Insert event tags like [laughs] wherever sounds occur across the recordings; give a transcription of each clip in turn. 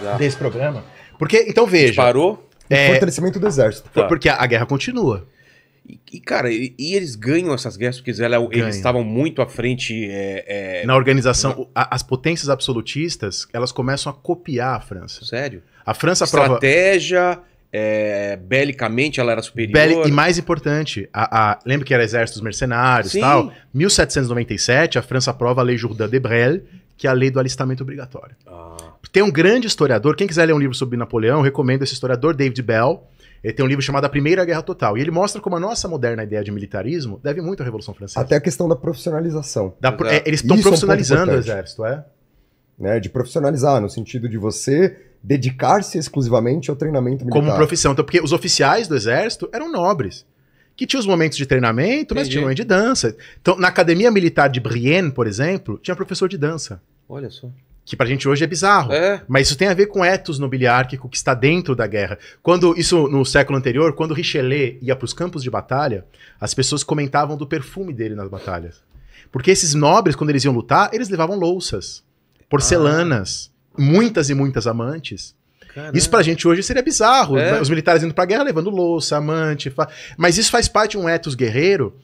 Exato. desse programa. Porque, então veja. Parou? É, o fortalecimento do exército. Tá. Porque a, a guerra continua. E, e, cara, e, e, eles ganham essas guerras porque ela, é eles estavam muito à frente. É, é... Na organização, a, as potências absolutistas elas começam a copiar a França. Sério? A França Estratégia, prova... é, belicamente ela era superior. Beli... E mais importante, a, a... lembra que era exércitos mercenários e tal? 1797, a França aprova a Lei Jourdan de Brel, que é a lei do alistamento obrigatório. Ah. Tem um grande historiador, quem quiser ler um livro sobre Napoleão, recomendo esse historiador, David Bell. Ele tem um livro chamado A Primeira Guerra Total. E ele mostra como a nossa moderna ideia de militarismo deve muito à Revolução Francesa. Até a questão da profissionalização. Da pro... é, eles estão profissionalizando é um o exército, é? Né, de profissionalizar, no sentido de você dedicar-se exclusivamente ao treinamento militar. Como profissão. Então, porque os oficiais do exército eram nobres que tinha os momentos de treinamento, mas Entendi. tinha um momento de dança. Então, na Academia Militar de Brienne, por exemplo, tinha professor de dança. Olha só. Que pra gente hoje é bizarro. É. Mas isso tem a ver com etos nobiliárquico que está dentro da guerra. Quando Isso no século anterior, quando Richelieu ia para os campos de batalha, as pessoas comentavam do perfume dele nas batalhas. Porque esses nobres, quando eles iam lutar, eles levavam louças, porcelanas, ah. muitas e muitas amantes. Caramba. Isso pra gente hoje seria bizarro. É. Os militares indo pra guerra levando louça, amante. Fa... Mas isso faz parte de um ethos guerreiro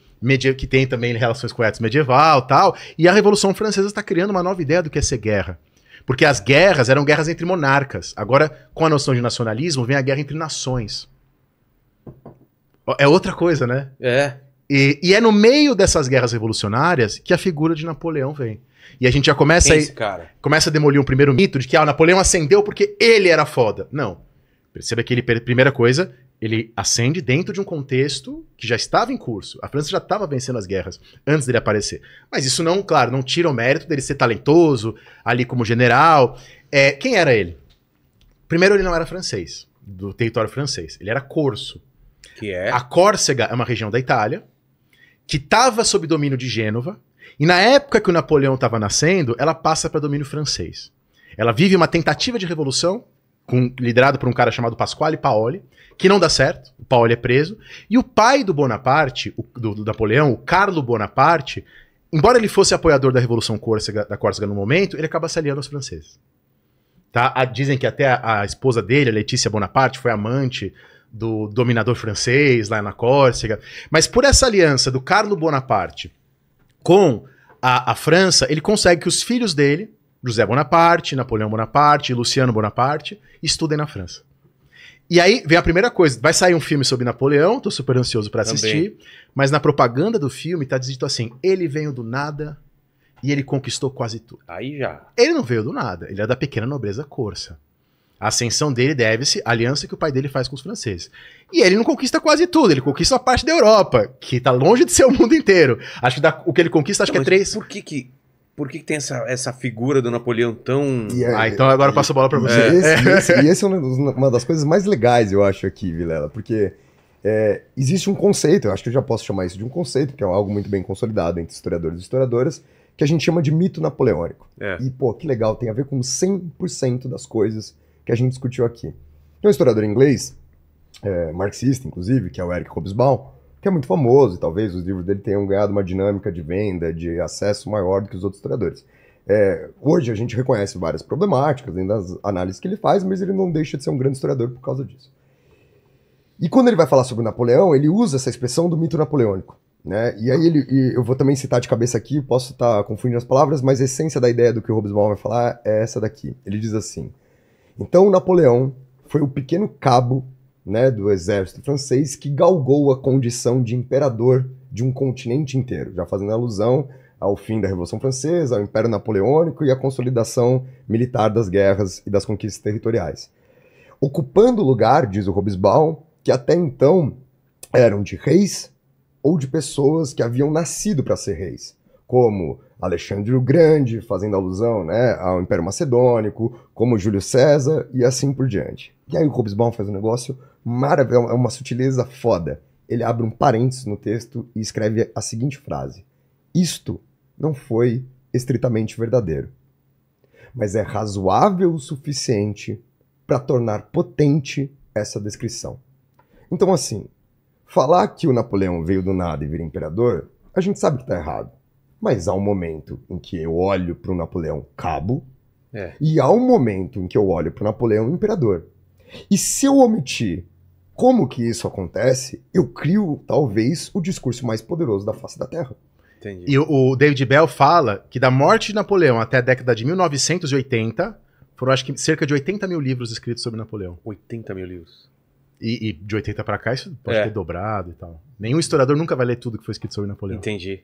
que tem também relações com o ethos medieval tal. E a Revolução Francesa está criando uma nova ideia do que é ser guerra. Porque as guerras eram guerras entre monarcas. Agora, com a noção de nacionalismo, vem a guerra entre nações. É outra coisa, né? É. E, e, é no meio dessas guerras revolucionárias que a figura de Napoleão vem. E a gente já começa, é Esse a, começa a demolir o primeiro mito de que ah, Napoleão ascendeu porque ele era foda. Não. Perceba que ele, primeira coisa, ele ascende dentro de um contexto que já estava em curso. A França já estava vencendo as guerras antes dele aparecer. Mas isso não, claro, não tira o mérito dele ser talentoso, ali como general. É, quem era ele? Primeiro, ele não era francês, do território francês. Ele era corso. Que é? A Córcega é uma região da Itália que estava sob domínio de Gênova, e na época que o Napoleão estava nascendo, ela passa para domínio francês. Ela vive uma tentativa de revolução, com, liderado por um cara chamado Pasquale Paoli, que não dá certo, o Paoli é preso, e o pai do Bonaparte, o, do, do, Napoleão, o Carlo Bonaparte, embora ele fosse apoiador da Revolução Córcega, da Córcega no momento, ele acaba se aliando aos franceses. Tá? A, dizem que até a, a esposa dele, a Letícia Bonaparte, foi amante do dominador francês lá na Córcega. Mas por essa aliança do Carlo Bonaparte com a, a França, ele consegue que os filhos dele, José Bonaparte, Napoleão Bonaparte, Luciano Bonaparte, estudem na França. E aí vem a primeira coisa, vai sair um filme sobre Napoleão, tô super ansioso para assistir, Também. mas na propaganda do filme tá dito assim: ele veio do nada e ele conquistou quase tudo. Aí já. Ele não veio do nada, ele é da pequena nobreza corsa. A ascensão dele deve-se à aliança que o pai dele faz com os franceses. E ele não conquista quase tudo, ele conquista uma parte da Europa, que está longe de ser o [laughs] mundo inteiro. Acho que o que ele conquista, acho não, que é três. Por que que. Por que, que tem essa, essa figura do Napoleão tão. É, ah, então agora e, eu passo a bola para você. E esse, é. E esse, e esse é uma das coisas mais legais, eu acho, aqui, Vilela, porque é, existe um conceito, eu acho que eu já posso chamar isso de um conceito, que é algo muito bem consolidado entre historiadores e historiadoras, que a gente chama de mito napoleônico. É. E, pô, que legal, tem a ver com 100% das coisas que a gente discutiu aqui. Tem um historiador inglês, é, marxista inclusive, que é o Eric Hobsbawm, que é muito famoso e talvez os livros dele tenham ganhado uma dinâmica de venda, de acesso maior do que os outros historiadores. É, hoje a gente reconhece várias problemáticas dentro das análises que ele faz, mas ele não deixa de ser um grande historiador por causa disso. E quando ele vai falar sobre Napoleão, ele usa essa expressão do mito napoleônico. Né? E aí ele, e eu vou também citar de cabeça aqui, posso estar tá confundindo as palavras, mas a essência da ideia do que o Hobsbawm vai falar é essa daqui. Ele diz assim: então, Napoleão foi o pequeno cabo né, do exército francês que galgou a condição de imperador de um continente inteiro, já fazendo alusão ao fim da Revolução Francesa, ao Império Napoleônico e à consolidação militar das guerras e das conquistas territoriais. Ocupando o lugar, diz o Robesbaum, que até então eram de reis ou de pessoas que haviam nascido para ser reis, como Alexandre o Grande, fazendo alusão né, ao Império Macedônico, como Júlio César e assim por diante. E aí o Hobsbawm faz um negócio maravilhoso, é, é uma sutileza foda. Ele abre um parênteses no texto e escreve a seguinte frase: Isto não foi estritamente verdadeiro, mas é razoável o suficiente para tornar potente essa descrição. Então, assim, falar que o Napoleão veio do nada e vira imperador, a gente sabe que está errado. Mas há um momento em que eu olho para o Napoleão cabo é. e há um momento em que eu olho para o Napoleão imperador. E se eu omitir como que isso acontece, eu crio talvez o discurso mais poderoso da face da Terra. Entendi. E o David Bell fala que da morte de Napoleão até a década de 1980, foram acho que cerca de 80 mil livros escritos sobre Napoleão. 80 mil livros. E, e de 80 para cá isso pode é. ter dobrado e tal. Nenhum historiador nunca vai ler tudo que foi escrito sobre Napoleão. Entendi.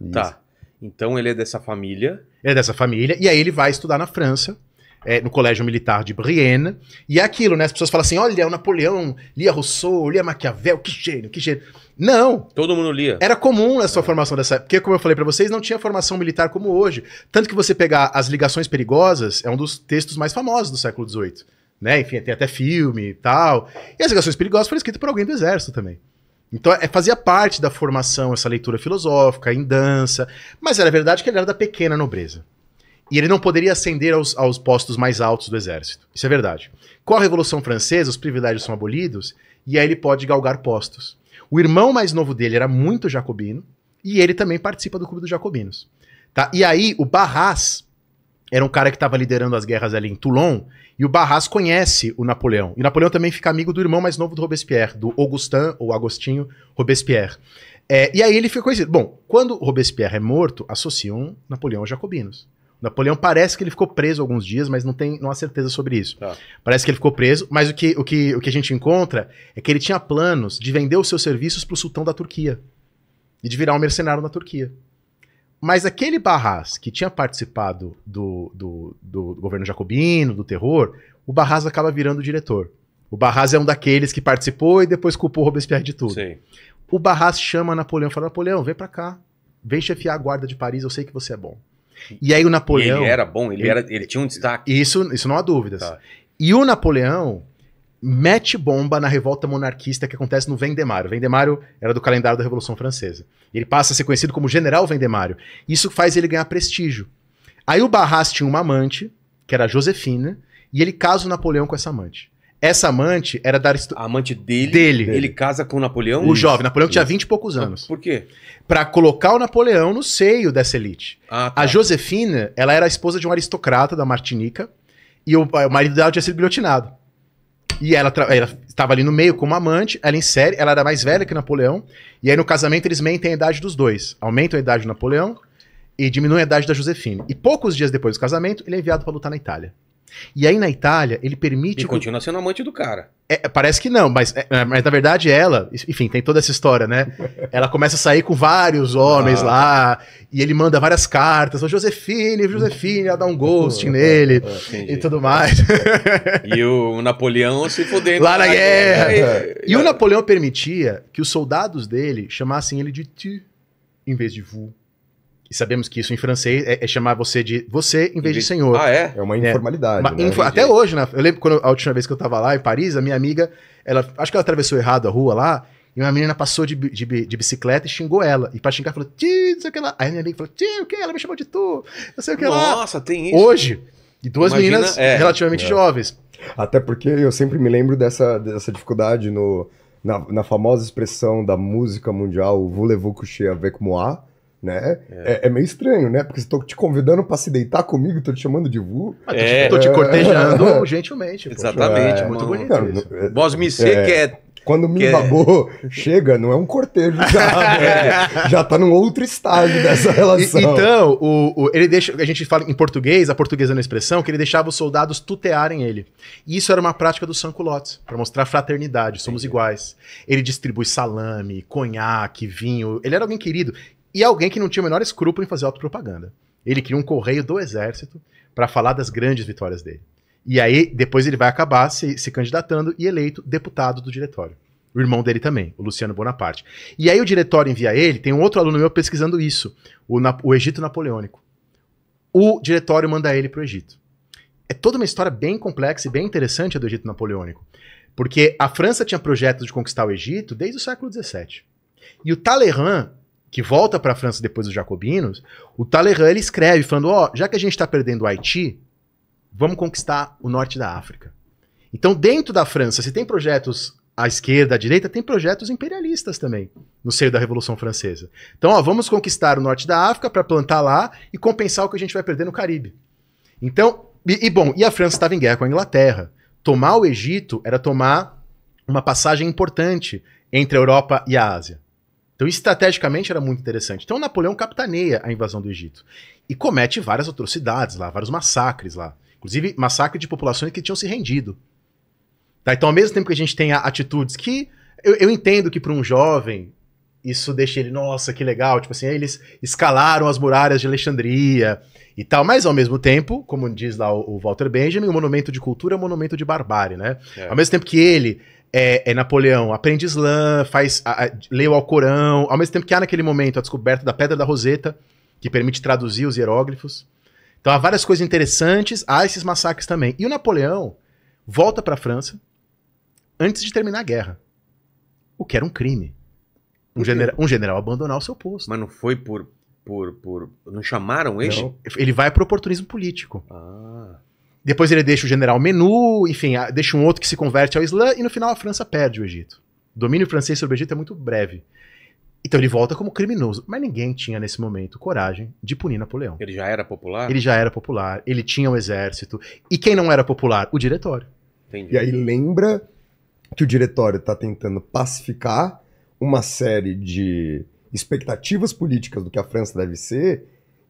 Isso. Tá. Então ele é dessa família. é dessa família. E aí ele vai estudar na França. É, no Colégio Militar de Brienne. E é aquilo, né? As pessoas falam assim: olha, é o Napoleão lia Rousseau, lia Maquiavel, que gênio, que gênio. Não. Todo mundo lia. Era comum a sua é. formação dessa época. Porque, como eu falei para vocês, não tinha formação militar como hoje. Tanto que você pegar As Ligações Perigosas, é um dos textos mais famosos do século XVIII. Né? Enfim, tem até filme e tal. E As Ligações Perigosas foi escrito por alguém do exército também. Então, é, fazia parte da formação essa leitura filosófica, em dança, mas era verdade que ele era da pequena nobreza. E ele não poderia ascender aos, aos postos mais altos do exército. Isso é verdade. Com a Revolução Francesa, os privilégios são abolidos e aí ele pode galgar postos. O irmão mais novo dele era muito jacobino e ele também participa do Clube dos Jacobinos. Tá? E aí, o Barras, era um cara que estava liderando as guerras ali em Toulon, e o Barras conhece o Napoleão. E Napoleão também fica amigo do irmão mais novo do Robespierre, do Augustin, ou Agostinho Robespierre. É, e aí ele fica conhecido. Bom, quando Robespierre é morto, associam Napoleão aos jacobinos. Napoleão parece que ele ficou preso alguns dias, mas não tem não há certeza sobre isso. Tá. Parece que ele ficou preso, mas o que, o, que, o que a gente encontra é que ele tinha planos de vender os seus serviços para o sultão da Turquia e de virar um mercenário na Turquia. Mas aquele Barras que tinha participado do, do, do, governo jacobino, do terror, o Barras acaba virando o diretor. O Barras é um daqueles que participou e depois culpou o Robespierre de tudo. Sim. O Barras chama Napoleão e fala: Napoleão, vem pra cá. Vem chefiar a guarda de Paris, eu sei que você é bom. E aí o Napoleão. E ele era bom, ele, ele, era, ele tinha um destaque. Isso, isso não há dúvidas. Tá. E o Napoleão mete bomba na revolta monarquista que acontece no Vendemário. Vendemário era do calendário da Revolução Francesa. Ele passa a ser conhecido como General Vendemário. Isso faz ele ganhar prestígio. Aí o Barras tinha uma amante, que era Josefina, e ele casa o Napoleão com essa amante. Essa amante era da arist... A amante dele, dele, Ele casa com o Napoleão? O Isso. jovem. Napoleão Isso. tinha vinte e poucos anos. Por quê? Pra colocar o Napoleão no seio dessa elite. Ah, tá. A Josefina, ela era a esposa de um aristocrata da Martinica. E o, o marido dela tinha sido guilhotinado. E ela, ela estava ali no meio como amante, ela insere, ela era mais velha que Napoleão, e aí no casamento eles mentem a idade dos dois. Aumentam a idade do Napoleão e diminuem a idade da Josefine. E poucos dias depois do casamento, ele é enviado para lutar na Itália. E aí na Itália, ele permite. E continua sendo amante do cara. É, é parece que não, mas, é, é mas na verdade ela, enfim, tem toda essa história, né? [laughs] Ela começa a sair com vários homens ah. lá, e ele manda várias cartas, O Josefine, Josefine, ela dá um ghost [laughs] é, nele e tudo mais. [laughs] e o Napoleão se fudendo. Lá na guerra. E, e, o Napoleão permitia que os soldados dele chamassem ele de tu em vez de vu. E sabemos que isso em francês é, é chamar você de você em vez de senhor. Ah, é? É uma informalidade. É. Né? até hoje, né? Eu lembro quando a última vez que eu tava lá em Paris, a minha amiga, ela acho que ela atravessou errado a rua lá. E uma menina passou de, de, de, bicicleta e xingou ela. E pra xingar, falou, ti, não sei o que lá. Aí a minha amiga falou, ti, o que? Ela me chamou de tu, não sei o que Nossa, lá. Nossa, tem isso. Hoje, e duas Imagina, meninas é, relativamente é. jovens. Até porque eu sempre me lembro dessa, dessa dificuldade no, na, na famosa expressão da música mundial, voulez-vous coucher avec moi? né? É. é. é. meio estranho, né? Porque estou te convidando para se deitar comigo, estou te chamando de vu. Ah, é. tô, te, te cortejando [laughs] é. gentilmente. Poxa. Exatamente, muito bonito. Não, isso. É, Boss é. quer quando me que... babou, chega, não é um cortejo já, [laughs] né? já tá num outro estágio dessa relação. E, então, o, o, ele deixa, a gente fala em português, a portuguesa na expressão, que ele deixava os soldados tutearem ele. E isso era uma prática dos sanculotes, para mostrar fraternidade, somos Sim. iguais. Ele distribui salame, conhaque, vinho, ele era alguém querido. E alguém que não tinha o menor escrúpulo em fazer autopropaganda. Ele cria um correio do exército para falar das grandes vitórias dele. E aí, depois ele vai acabar se, se candidatando e eleito deputado do diretório. O irmão dele também, o Luciano Bonaparte. E aí o diretório envia ele, tem um outro aluno meu pesquisando isso, o, na, o Egito Napoleônico. O diretório manda ele para o Egito. É toda uma história bem complexa e bem interessante a do Egito Napoleônico. Porque a França tinha projetos de conquistar o Egito desde o século XVII. E o Talleyrand que volta para a França depois dos jacobinos, o Talleyrand ele escreve falando, ó, oh, já que a gente está perdendo o Haiti, vamos conquistar o norte da África. Então, dentro da França, se tem projetos à esquerda, à direita, tem projetos imperialistas também no seio da Revolução Francesa. Então, ó, vamos conquistar o norte da África para plantar lá e compensar o que a gente vai perder no Caribe. Então, e, e bom, e a França estava em guerra com a Inglaterra. Tomar o Egito era tomar uma passagem importante entre a Europa e a Ásia. Então, estrategicamente era muito interessante. Então, Napoleão capitaneia a invasão do Egito e comete várias atrocidades lá, vários massacres lá. Inclusive, massacre de populações que tinham se rendido. Tá? Então, ao mesmo tempo que a gente tem atitudes que. Eu, eu entendo que para um jovem isso deixa ele, nossa, que legal. Tipo assim, eles escalaram as muralhas de Alexandria e tal. Mas, ao mesmo tempo, como diz lá o, o Walter Benjamin, o monumento de cultura é um monumento de barbárie, né? É. Ao mesmo tempo que ele é, é, Napoleão aprende Islã, faz, a, a, lê o Alcorão, ao mesmo tempo que há naquele momento a descoberta da Pedra da Roseta, que permite traduzir os hieróglifos. Então há várias coisas interessantes, há esses massacres também. E o Napoleão volta para a França antes de terminar a guerra, o que era um crime. Um, genera um general abandonar o seu posto. Mas não foi por. por, por... Não chamaram ele? Não. Ele vai para o oportunismo político. Ah. Depois ele deixa o general Menu, enfim, deixa um outro que se converte ao Islã, e no final a França perde o Egito. O domínio francês sobre o Egito é muito breve. Então ele volta como criminoso. Mas ninguém tinha, nesse momento, coragem de punir Napoleão. Ele já era popular? Ele já era popular, ele tinha um exército. E quem não era popular? O diretório. Entendi. E aí lembra que o diretório está tentando pacificar uma série de expectativas políticas do que a França deve ser,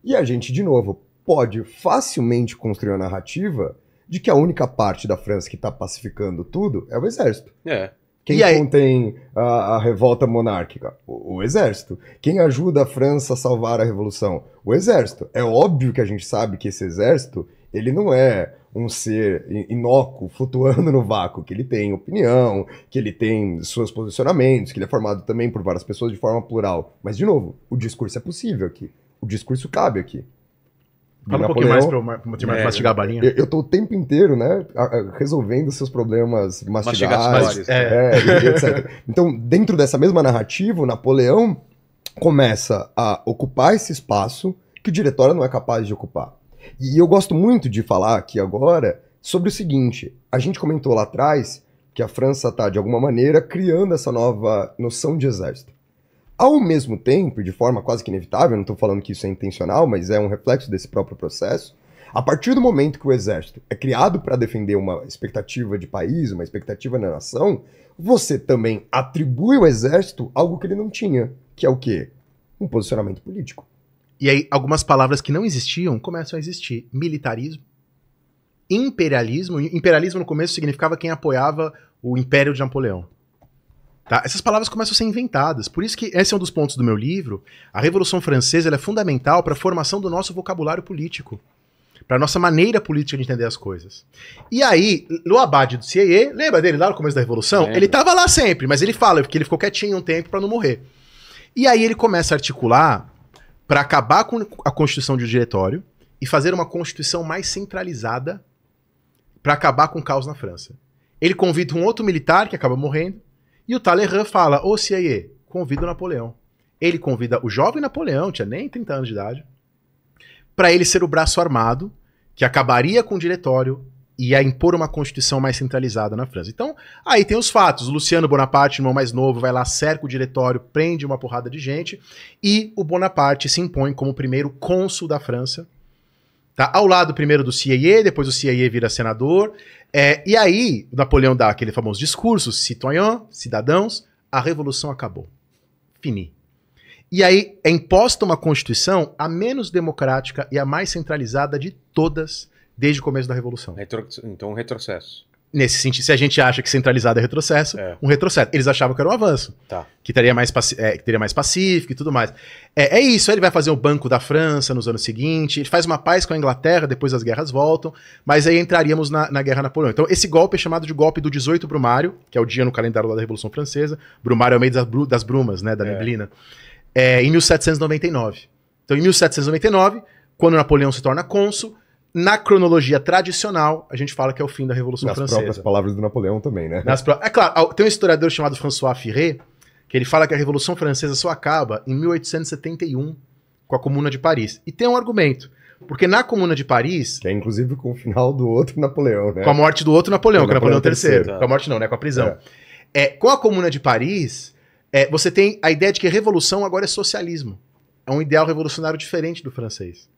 e a gente, de novo, pode facilmente construir a narrativa de que a única parte da França que está pacificando tudo é o exército. É. Quem e contém a, a, revolta monárquica? O, o, exército. Quem ajuda a França a salvar a revolução? O exército. É óbvio que a gente sabe que esse exército, ele não é um ser inócuo, flutuando no vácuo, que ele tem opinião, que ele tem seus posicionamentos, que ele é formado também por várias pessoas de forma plural. Mas, de novo, o discurso é possível aqui. O discurso cabe aqui. Fala um pouquinho mais para o Tim é, mastigar a balinha. Eu, eu tô o tempo inteiro, né, resolvendo seus problemas mastigados, é. É, etc. Então, dentro dessa mesma narrativa, o Napoleão começa a ocupar esse espaço que o diretório não é capaz de ocupar. E eu gosto muito de falar aqui agora sobre o seguinte, a gente comentou lá atrás que a França está, de alguma maneira, criando essa nova noção de exército. Ao mesmo tempo, de forma quase que inevitável, não estou falando que isso é intencional, mas é um reflexo desse próprio processo, a partir do momento que o exército é criado para defender uma expectativa de país, uma expectativa na nação, você também atribui ao exército algo que ele não tinha, que é o quê? Um posicionamento político. E aí, algumas palavras que não existiam começam a existir: militarismo, imperialismo. Imperialismo no começo significava quem apoiava o império de Napoleão. Tá? Essas palavras começam a ser inventadas. Por isso que esse é um dos pontos do meu livro. A Revolução Francesa é fundamental para a formação do nosso vocabulário político. Para a nossa maneira política de entender as coisas. E aí, o Abade do Cie, lembra dele lá no começo da Revolução? Lembra. Ele estava lá sempre, mas ele fala que ele ficou quietinho um tempo para não morrer. E aí ele começa a articular para acabar com a constituição de um diretório e fazer uma constituição mais centralizada para acabar com o caos na França. Ele convida um outro militar que acaba morrendo e o Talleyrand fala, ô CIA, convida o Napoleão. Ele convida o jovem Napoleão, tinha nem 30 anos de idade, para ele ser o braço armado, que acabaria com o diretório e a impor uma constituição mais centralizada na França. Então, aí tem os fatos. Luciano Bonaparte, irmão mais novo, vai lá, cerca o diretório, prende uma porrada de gente, e o Bonaparte se impõe como primeiro cônsul da França, Tá? Ao lado primeiro do CIA, depois o CIA vira senador. É, e aí, Napoleão dá aquele famoso discurso: citoyen, cidadãos, a revolução acabou. Fini. E aí é imposta uma Constituição a menos democrática e a mais centralizada de todas desde o começo da Revolução. Retro... Então, um retrocesso nesse sentido, se a gente acha que centralizado é retrocesso, é. um retrocesso. Eles achavam que era um avanço. Tá. Que, teria mais é, que teria mais pacífico e tudo mais. É, é isso, ele vai fazer o Banco da França nos anos seguintes, ele faz uma paz com a Inglaterra, depois as guerras voltam, mas aí entraríamos na, na Guerra Napoleão. Então, esse golpe é chamado de golpe do 18 Brumário, que é o dia no calendário da Revolução Francesa. Brumário é o meio das, bru das brumas, né, da é. neblina. É, em 1799. Então, em 1799, quando Napoleão se torna cônsul, na cronologia tradicional, a gente fala que é o fim da Revolução Nas Francesa. Nas próprias palavras do Napoleão também, né? Nas pro... É claro, tem um historiador chamado François Firré, que ele fala que a Revolução Francesa só acaba em 1871 com a Comuna de Paris. E tem um argumento. Porque na Comuna de Paris. Que é inclusive com o final do outro Napoleão, né? Com a morte do outro Napoleão, com, é Napoleão, Napoleão III. III. Com a morte não, né? Com a prisão. É. é com a Comuna de Paris, é, você tem a ideia de que revolução agora é socialismo. É um ideal revolucionário diferente do francês.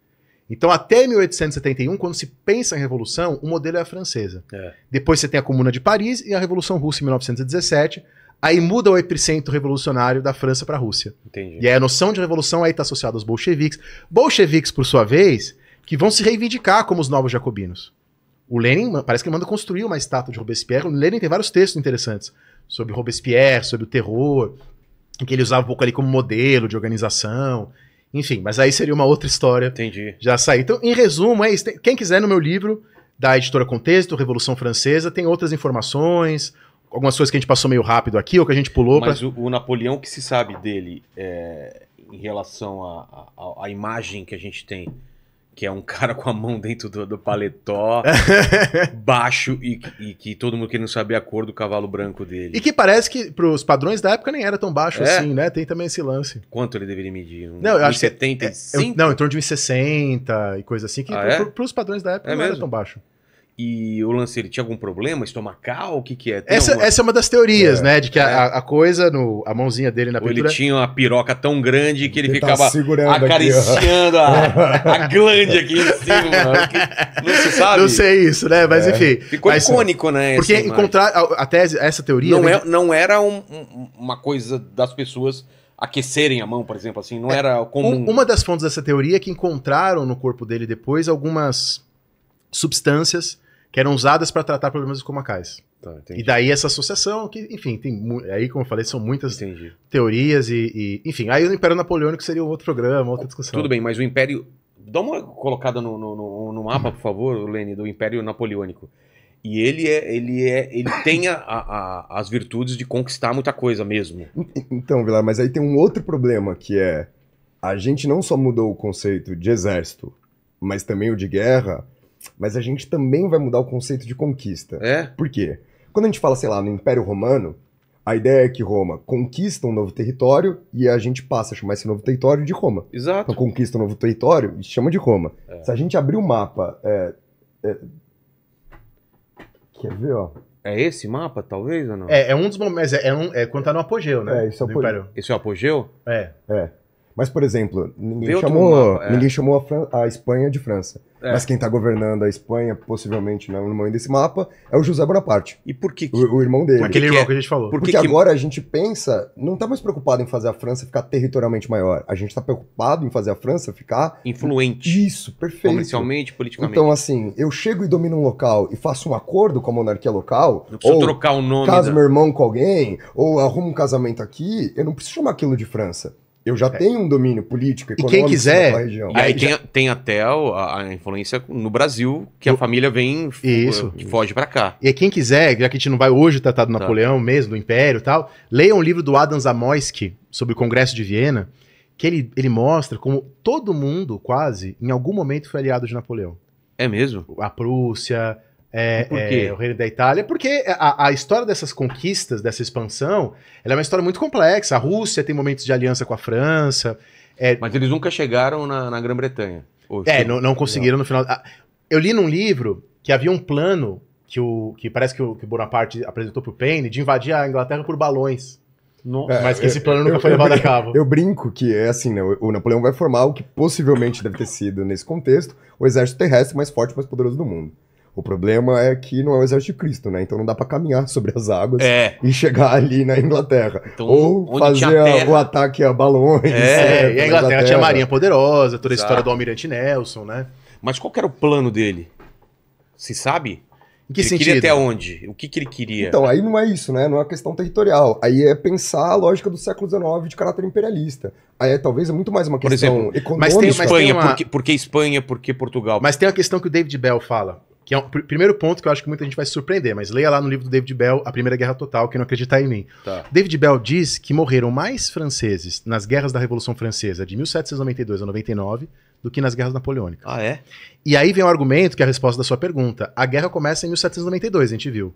Então, até 1871, quando se pensa em revolução, o modelo é a francesa. É. Depois você tem a Comuna de Paris e a Revolução Russa em 1917. Aí muda o epicentro revolucionário da França para a Rússia. Entendi. E aí a noção de revolução aí está associada aos bolcheviques. Bolcheviques, por sua vez, que vão se reivindicar como os novos jacobinos. O Lenin parece que manda construir uma estátua de Robespierre. O Lenin tem vários textos interessantes sobre Robespierre, sobre o terror, que ele usava um pouco ali como modelo de organização. Enfim, mas aí seria uma outra história. Entendi. Já saiu. Então, em resumo, é isso. Quem quiser no meu livro, da editora Contexto, Revolução Francesa, tem outras informações, algumas coisas que a gente passou meio rápido aqui, ou que a gente pulou. Mas pra... o, o, Napoleão, que se sabe dele é, em relação à imagem que a gente tem que é um [laughs] cara com a mão dentro do, do paletó, [laughs] baixo, e, e, que todo mundo querendo saber a cor do cavalo branco dele. E que parece que, para os padrões da época, nem era tão baixo é. assim, né? Tem também esse lance. Quanto ele deveria medir? Um, não, eu acho 70, que... É, é eu, não, em torno de 1,60 e coisa assim, que ah, é? para os padrões da época é não mesmo? era tão baixo. E o lance, tinha algum problema estomacal? O que que é? essa, alguma... essa é uma das teorias, é, né? De que é. a, a, coisa, no, a mãozinha dele na Ou pintura... ele tinha uma piroca tão grande que ele, ele tá ficava acariciando aqui, a, a glande aqui em cima. [laughs] Que, não se sabe. Não sei isso, né? Mas é. enfim. Ficou mas, icônico, né? Porque encontrar a, tese, essa teoria... Não, é, de... não era um, uma coisa das pessoas aquecerem a mão, por exemplo, assim. Não é, era comum. Uma das fontes dessa teoria é que encontraram no corpo dele depois algumas substâncias que eram usadas para tratar problemas estomacais. Tá, e daí essa associação, que, enfim, tem aí, como eu falei, são muitas entendi. teorias e, e, Enfim, aí o Império Napoleônico seria um outro programa, outra discussão. Tudo bem, mas o Império. Dá uma colocada no, no, no mapa, por favor, Lene, do Império Napoleônico. E ele é, ele é, ele tem a, a, as virtudes de conquistar muita coisa mesmo. Então, Vilar, mas aí tem um outro problema que é a gente não só mudou o conceito de exército, mas também o de guerra mas a gente também vai mudar o conceito de conquista. É? Por quê? Quando a gente fala, sei lá, no Império Romano, a ideia é que Roma conquista um novo território e a gente passa a chamar esse novo território de Roma. Exato. Então conquista um novo território e chama de Roma. É. Se a gente abrir o um mapa. É, é... Quer ver, ó? É esse mapa, talvez, ou não? É, é um dos momentos. É, é, um, é quando tá no apogeu, né? É, esse é o apogeu. Esse é o apogeu? É. É. Mas, por exemplo, ninguém chamou, mapa, é. ninguém chamou a, Fran a Espanha de França. É. Mas quem está governando a Espanha, possivelmente, no momento desse mapa, é o José Bonaparte. E por que? que... O, o, irmão dele. Aquele irmão é- que a gente falou. Porque que... agora a gente pensa, não está mais preocupado em fazer a França ficar territorialmente maior. A gente está preocupado em fazer a França ficar. Influente. Isso, perfeito. Comercialmente, politicamente. Então, assim, eu chego e domino um local e faço um acordo com a monarquia local. Não ou trocar o nome. Caso da... meu irmão com alguém, ou arrumo um casamento aqui, eu não preciso chamar aquilo de França. Eu já é. tenho um domínio político, econômico e econômico quiser, região. E aí tem, já... tem até a, a, influência no Brasil, que eu... a família vem isso, que eh, foge para cá. E quem quiser, já que a gente não vai hoje tratar do tá. Napoleão mesmo, do Império e tal, leia um livro do Adam Zamoyski sobre o Congresso de Viena, que ele, ele mostra como todo mundo, quase, em algum momento foi aliado de Napoleão. É mesmo? A Prússia, é, É, o reino da Itália, porque a, a, história dessas conquistas, dessa expansão, ela é uma história muito complexa. A Rússia tem momentos de aliança com a França. É... Mas eles nunca chegaram na, na Grã-Bretanha. É, não, não, conseguiram no final. Eu li num livro que havia um plano que, o, que parece que o, que Bonaparte apresentou para o Paine de invadir a Inglaterra por balões. É, mas que esse plano eu, nunca foi eu, levado eu, a cabo. Eu brinco que é assim, né? O Napoleão vai formar o que possivelmente deve ter sido, nesse contexto, o exército terrestre mais forte e mais poderoso do mundo. O problema é que não é o exército de Cristo, né? Então não dá para caminhar sobre as águas é. e chegar ali na Inglaterra. Então, Ou fazer a, o ataque a balões. É, é e a Inglaterra, Inglaterra, tinha a Marinha Poderosa, toda a Exato. história do Almirante Nelson, né? Mas qual era o plano dele? Se sabe? Em que ele sentido? queria até onde? O que, que ele queria? Então, aí não é isso, né? Não é questão territorial. Aí é pensar a lógica do século XIX de caráter imperialista. Aí é, talvez é muito mais uma questão exemplo, econômica. Mas tem, mas tem uma... por, que, por que Espanha, por que Portugal? Mas tem a questão que o David Bell fala que é o pr primeiro ponto que eu acho que muita gente vai se surpreender, mas leia lá no livro do David Bell, A Primeira Guerra Total, quem não acreditar em mim. Tá. David Bell diz que morreram mais franceses nas guerras da Revolução Francesa de 1792 a 99 do que nas guerras napoleônicas. Ah, é? E aí vem o argumento que é a resposta da sua pergunta. A guerra começa em 1792, a gente viu.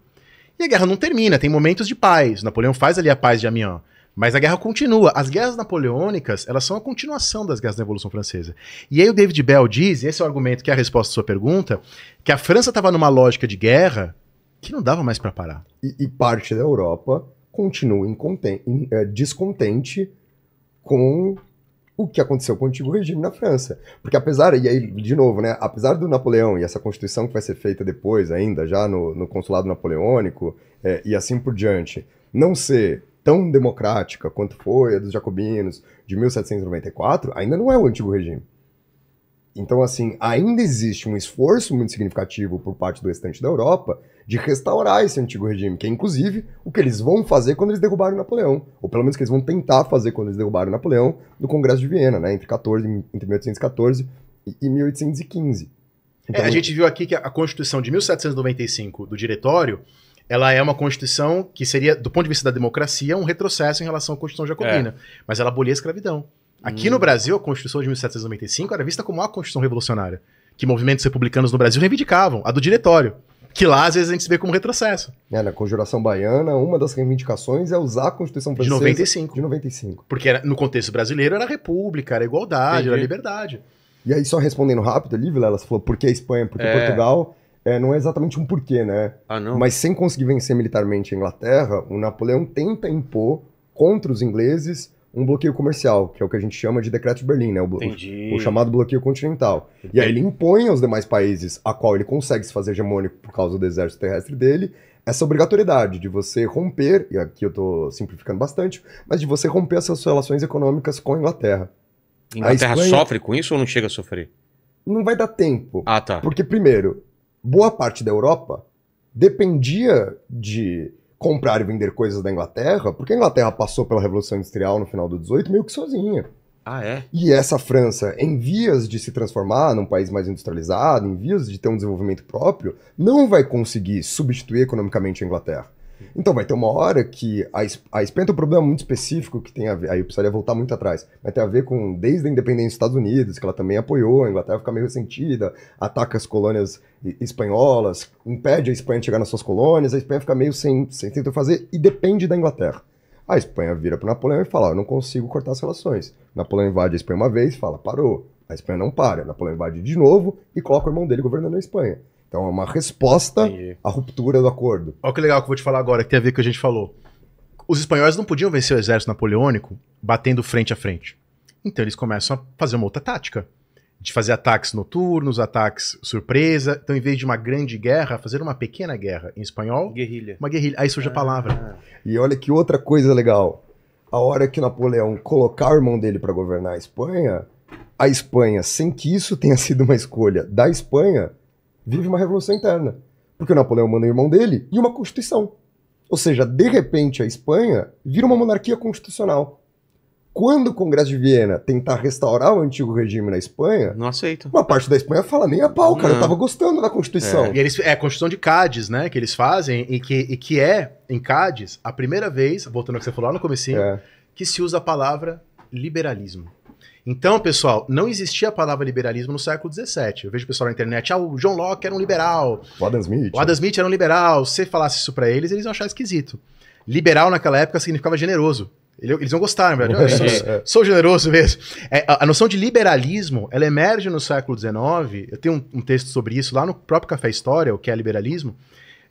E a guerra não termina, tem momentos de paz. Napoleão faz ali a paz de Amiens. Mas a guerra continua. As guerras napoleônicas, elas são a continuação das guerras da Revolução Francesa. E aí o David Bell diz, e esse é o argumento que é a resposta à sua pergunta, que a França estava numa lógica de guerra que não dava mais para parar. E, e, parte da Europa continua eh, descontente com o que aconteceu com o antigo regime na França. Porque apesar, e aí, de novo, né, apesar do Napoleão e essa constituição que vai ser feita depois ainda, já no, no consulado napoleônico é, e assim por diante, não ser tão democrática quanto foi a dos jacobinos de 1794, ainda não é o antigo regime. Então, assim, ainda existe um esforço muito significativo por parte do restante da Europa de restaurar esse antigo regime, que é inclusive o que eles vão fazer quando eles derrubarem Napoleão, ou pelo menos que eles vão tentar fazer quando eles derrubarem Napoleão no Congresso de Viena, né, entre, 14, entre 1814 e 1815. É, então, é, a gente viu aqui que a Constituição de 1795 do Diretório ela é uma constituição que seria, do ponto de vista da democracia, um retrocesso em relação à Constituição Jacobina. É. Mas ela abolia a escravidão. Aqui hum. no Brasil, a Constituição de 1795 era vista como a Constituição Revolucionária, que movimentos republicanos no Brasil reivindicavam, a do diretório. Que lá, às vezes, a gente vê como retrocesso. É, na Conjuração Baiana, uma das reivindicações é usar a Constituição Francesa. De 95. De 95. Porque era, no contexto brasileiro era república, era igualdade, Entendi. era liberdade. E aí, só respondendo rápido ali, Vilela, você falou por que a Espanha, por que é. Portugal. É, não é exatamente um porquê, né? Ah, não? Mas sem conseguir vencer militarmente a Inglaterra, o Napoleão tenta impor contra os ingleses um bloqueio comercial, que é o que a gente chama de decreto de Berlim, né? O, o, chamado bloqueio continental. E aí ele impõe aos demais países, a qual ele consegue se fazer hegemônico por causa do exército terrestre dele, essa obrigatoriedade de você romper, e aqui eu estou simplificando bastante, mas de você romper essas relações econômicas com a Inglaterra. Inglaterra a Espanha... sofre com isso ou não chega a sofrer? Não vai dar tempo. Ah, tá. Porque, primeiro, boa parte da Europa dependia de comprar e vender coisas da Inglaterra, porque a Inglaterra passou pela Revolução Industrial no final do 18 meio que sozinha. Ah, é? E essa França, em vias de se transformar num país mais industrializado, em vias de ter um desenvolvimento próprio, não vai conseguir substituir economicamente a Inglaterra. Então vai ter uma hora que a, a Espanha tem um problema muito específico que tem a ver, aí eu precisaria voltar muito atrás, mas tem a ver com desde a independência dos Estados Unidos, que ela também apoiou, a Inglaterra fica meio ressentida, ataca as colônias espanholas, impede a Espanha de chegar nas suas colônias, a Espanha fica meio sem, sem tentar fazer e depende da Inglaterra. A Espanha vira para Napoleão e fala: Eu não consigo cortar as relações. Napoleão invade a Espanha uma vez, fala: Parou. A Espanha não para. Napoleão invade de novo e coloca o irmão dele governando a Espanha. Então é uma resposta Entendi. à ruptura do acordo. Olha que legal que eu vou te falar agora, que tem a ver com o que a gente falou. Os espanhóis não podiam vencer o exército napoleônico batendo frente a frente. Então eles começam a fazer uma outra tática. De fazer ataques noturnos, ataques surpresa. Então, em vez de uma grande guerra, fazer uma pequena guerra. Em espanhol, guerrilha. Uma guerrilha. Aí surge ah. a palavra. E olha que outra coisa legal. A hora que Napoleão colocar o irmão dele para governar a Espanha, a Espanha, sem que isso tenha sido uma escolha da Espanha, vive uma revolução interna. Porque o Napoleão manda o irmão dele e uma constituição. Ou seja, de repente a Espanha vira uma monarquia constitucional. Quando o Congresso de Viena tentar restaurar o antigo regime na Espanha, não aceita. Uma parte da Espanha fala nem a pau, cara. Não. Eu tava gostando da Constituição. É, eles, é a Constituição de Cádiz, né? Que eles fazem e que, e que é em Cádiz a primeira vez, voltando ao que você falou lá no comecinho, é. que se usa a palavra liberalismo. Então, pessoal, não existia a palavra liberalismo no século XVII. Eu vejo o pessoal na internet, ah, o John Locke era um liberal. O Adam Smith. O Adam Smith era um liberal. Se você falasse isso para eles, eles iam achar esquisito. Liberal naquela época significava generoso. Eles vão gostar, na verdade. Sou, [laughs] é. sou, generoso mesmo. É, a, a, noção de liberalismo, ela emerge no século XIX. Eu tenho um, um, texto sobre isso lá no próprio Café História, o que é liberalismo.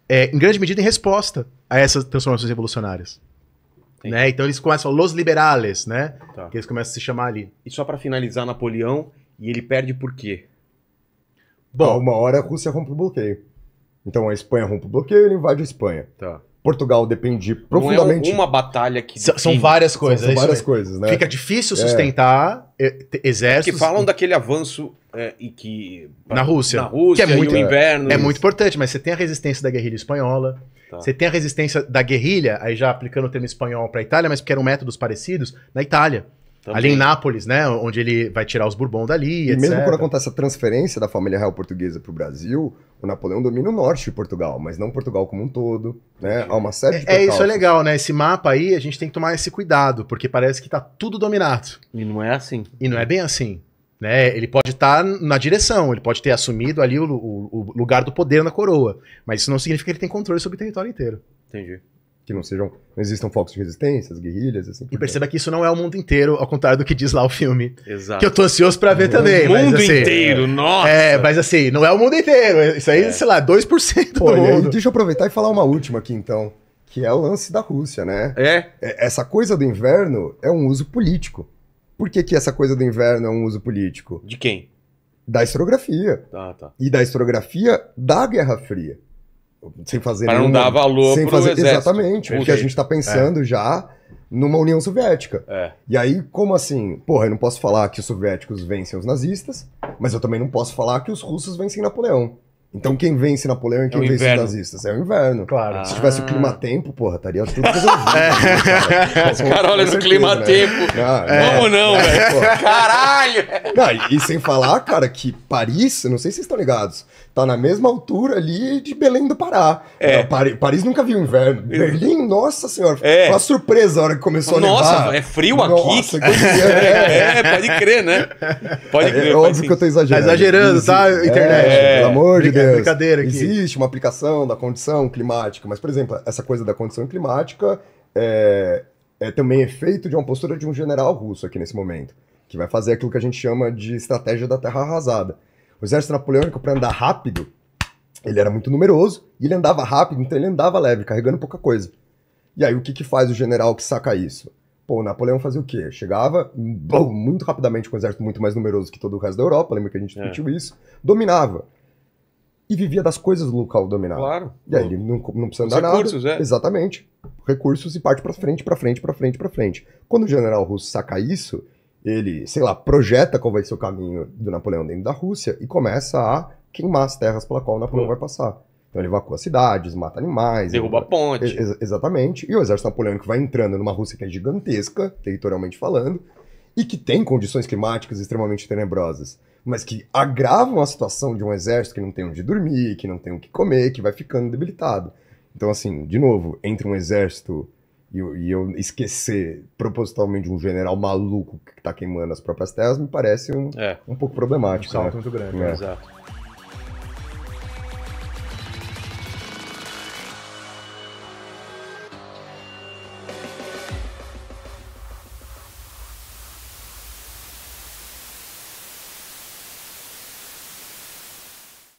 É, em grande medida em resposta a essas transformações revolucionárias. Né? Então eles começam, los liberales, né? Tá. Que eles começam a se chamar ali. E só para finalizar, Napoleão, e ele perde por quê? Bom, uma hora a Rússia rompe o bloqueio. Então a Espanha rompe o bloqueio e ele invade a Espanha. Tá. Portugal depende profundamente. Não é uma batalha que. são várias coisas. São, é são várias é. coisas, né? Fica difícil é. sustentar eh, é. exércitos. que falam daquele avanço é, e que na Rússia, na Rússia que é muito, inverno. É, é muito importante, mas você tem a resistência da guerrilha espanhola, tá. você tem a resistência da guerrilha, aí já aplicando o termo espanhol para a Itália, mas porque eram métodos parecidos, na Itália. Também. Ali em Nápoles, né? Onde ele vai tirar os Bourbons dali, e etc. mesmo quando acontece a transferência da família real portuguesa para o Brasil, o Napoleão domina o norte de Portugal, mas não Portugal como um todo, né? Há uma série é, de É, é isso é legal, né? Esse mapa aí, a gente tem que tomar esse cuidado, porque parece que está tudo dominado. E não é assim. E não é bem assim. Né? Ele pode estar tá na direção, ele pode ter assumido ali o, o, o, lugar do poder na coroa, mas isso não significa que ele tem controle sobre o território inteiro. Entendi. Que não sejam, não existam focos de resistência, as guerrilhas, assim. E perceba que isso não é o mundo inteiro, ao contrário do que diz lá o filme. Exato. Que eu tô ansioso para ver também. O mundo mas, assim, inteiro, nossa! É, mas assim, não é o mundo inteiro. É isso aí, é. sei lá, 2% do mundo. Aí, deixa eu aproveitar e falar uma última aqui, então. Que é o lance da Rússia, né? É. é essa coisa do inverno é um uso político. Por que, que essa coisa do inverno é um uso político? De quem? Da historiografia. Ah, tá. E da historiografia da Guerra Fria. Sem fazer Para nenhuma, não dar valor sem fazer exército. Exatamente. Porque a gente está é. pensando é. já numa União Soviética. É. E aí, como assim? Porra, eu não posso falar que os soviéticos vencem os nazistas, mas eu também não posso falar que os russos vencem Napoleão. Então quem vence Napoleão e é quem é vence os nazistas? É o inverno. Claro. Ah. Se tivesse o ah. clima-tempo, porra, estaria tudo [laughs] resolvido. Né? é. Os caras olham no né? clima-tempo. Né? Vamos não, é. velho. Caralho! Não, e, sem falar, cara, que Paris, não sei se vocês estão ligados, tá na mesma altura ali de Belém do Pará. É. Não, Paris, Paris, nunca viu inverno. Berlim, nossa senhora, é. uma surpresa a hora que começou nossa, a nevar. é frio nossa, aqui? [laughs] É, é, pode crer, né? Pode é, crer. É, óbvio que eu tô exagerando. Tá exagerando, tá, internet? Pelo amor de Deus. Deus. É brincadeira aqui. Existe uma aplicação da condição climática, mas, por exemplo, essa coisa da condição climática é, é também efeito de uma postura de um general russo aqui nesse momento, que vai fazer aquilo que a gente chama de estratégia da terra arrasada. O exército napoleônico, para andar rápido, ele era muito numeroso e ele andava rápido, então ele andava leve, carregando pouca coisa. E aí, o que, que faz o general que saca isso? Pô, Napoleão fazia o quê? Chegava bom, muito rapidamente com um exército muito mais numeroso que todo o resto da Europa, lembra que a gente é. discutiu é. isso? Dominava e vivia das coisas do local dominado. Claro. E aí ele não, não precisa andar recursos, É. Exatamente. Recursos e parte para frente, para frente, para frente, para frente. Quando o general russo saca isso, ele, sei lá, projeta qual vai ser o caminho do Napoleão dentro da Rússia e começa a queimar as terras pela qual o Napoleão hum. vai passar. Então ele evacua cidades, mata animais. Derruba ele... ponte. Ex exatamente. E o exército napoleônico vai entrando numa Rússia que é gigantesca, territorialmente falando, e que tem condições climáticas extremamente tenebrosas mas que agravam a situação de um exército que não tem onde dormir, que não tem o que comer, que vai ficando debilitado. Então, assim, de novo, entre um exército e, e eu esquecer propositalmente um general maluco que está queimando as próprias terras, me parece um, é. um pouco problemático. É um salto né? muito grande, é. exato.